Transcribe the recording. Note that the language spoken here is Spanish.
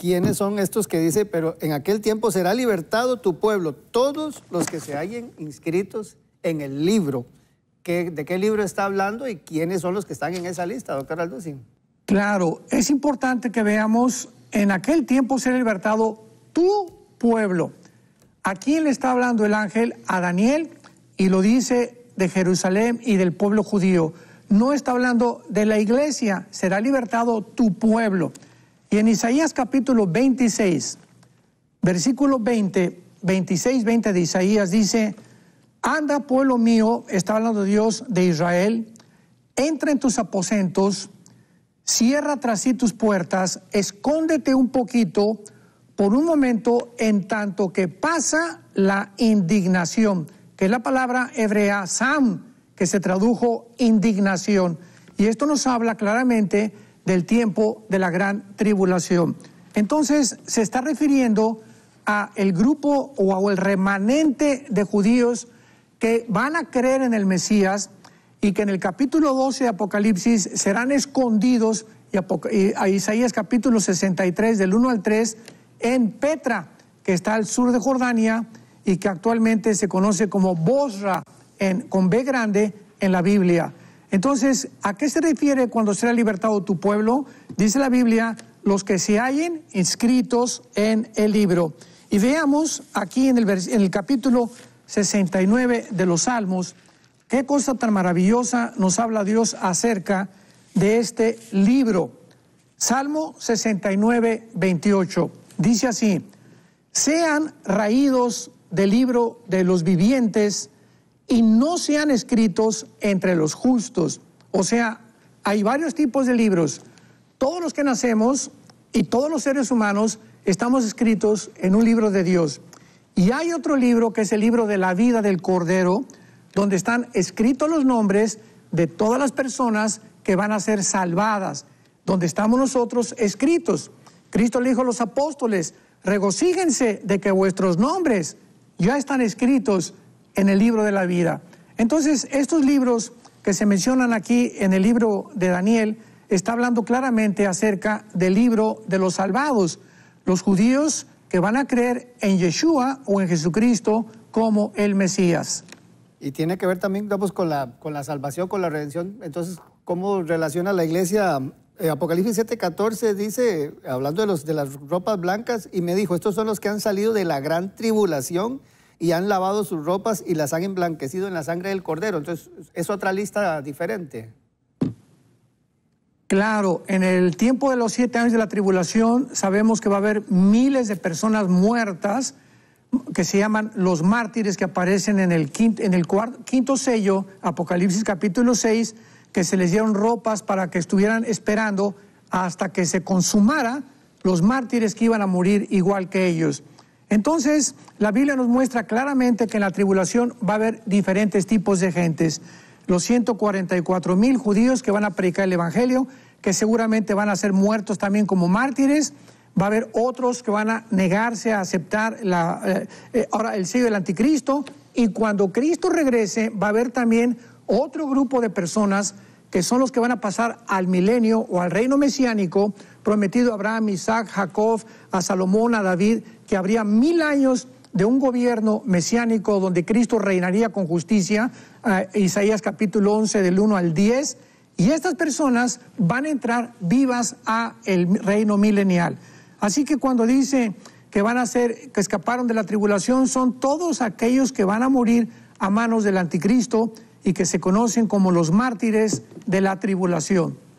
quiénes son estos que dice, pero en aquel tiempo será libertado tu pueblo, todos los que se hallen inscritos en el libro. ¿De qué libro está hablando y quiénes son los que están en esa lista, doctor Alducin? Claro, es importante que veamos, en aquel tiempo será libertado tu pueblo. ¿A quién le está hablando el ángel? A Daniel y lo dice de Jerusalén y del pueblo judío. No está hablando de la iglesia, será libertado tu pueblo. Y en Isaías capítulo 26, versículo 20, 26, 20 de Isaías dice, anda pueblo mío, está hablando Dios de Israel, entra en tus aposentos, cierra tras sí tus puertas, escóndete un poquito por un momento en tanto que pasa la indignación, que es la palabra hebrea sam, que se tradujo indignación. Y esto nos habla claramente del tiempo de la gran tribulación. Entonces se está refiriendo a el grupo o el remanente de judíos que van a creer en el Mesías y que en el capítulo 12 de Apocalipsis serán escondidos y a Isaías capítulo 63 del 1 al 3 en Petra, que está al sur de Jordania y que actualmente se conoce como Bosra en, con B grande en la Biblia. Entonces, ¿a qué se refiere cuando será libertado tu pueblo? Dice la Biblia, los que se hallen inscritos en el libro. Y veamos aquí en el, capítulo 69 de los Salmos, qué cosa tan maravillosa nos habla Dios acerca de este libro. Salmo 69, 28. Dice así, sean raídos del libro de los vivientes, y no sean escritos entre los justos. O sea, hay varios tipos de libros. Todos los que nacemos y todos los seres humanos estamos escritos en un libro de Dios. Y hay otro libro que es el libro de la vida del Cordero, donde están escritos los nombres de todas las personas que van a ser salvadas, donde estamos nosotros escritos. Cristo le dijo a los apóstoles, regocíguense de que vuestros nombres ya están escritos en el libro de la vida. Entonces, estos libros que se mencionan aquí en el libro de Daniel, está hablando claramente acerca del libro de los salvados, los judíos que van a creer en Yeshua o en Jesucristo como el Mesías. Y tiene que ver también con, la, con la salvación, con la redención. Entonces, ¿cómo relaciona la iglesia? Eh, Apocalipsis Apocalipsis 7:14 dice, hablando de, los, de las ropas blancas, y me dijo, estos son los que han salido de la gran tribulación y han lavado sus ropas y las han emblanquecido en la sangre del cordero. Entonces, es otra lista diferente. Claro, en el tiempo de los siete años de la tribulación sabemos que va a haber miles de personas muertas que se llaman los mártires que aparecen en el quinto, quinto sello, Apocalipsis capítulo 6, que se les dieron ropas para que estuvieran esperando hasta que se consumara los mártires que iban a morir igual que ellos. Entonces, la Biblia nos muestra claramente que en la tribulación va a haber diferentes tipos de gentes. Los 144 mil judíos que van a predicar el Evangelio, que seguramente van a ser muertos también como mártires. Va a haber otros que van a negarse a aceptar eh, eh, ahora el sello del anticristo. Y cuando Cristo regrese, va a haber también otro grupo de personas que son los que van a pasar al milenio o al reino mesiánico prometido a Abraham, Isaac, Jacob, a Salomón, a David, que habría mil años de un gobierno mesiánico donde Cristo reinaría con justicia, eh, Isaías capítulo 11 del 1 al 10, y estas personas van a entrar vivas a el reino milenial. Así que cuando dice que van a ser, que escaparon de la tribulación, son todos aquellos que van a morir a manos del anticristo y que se conocen como los mártires de la tribulación.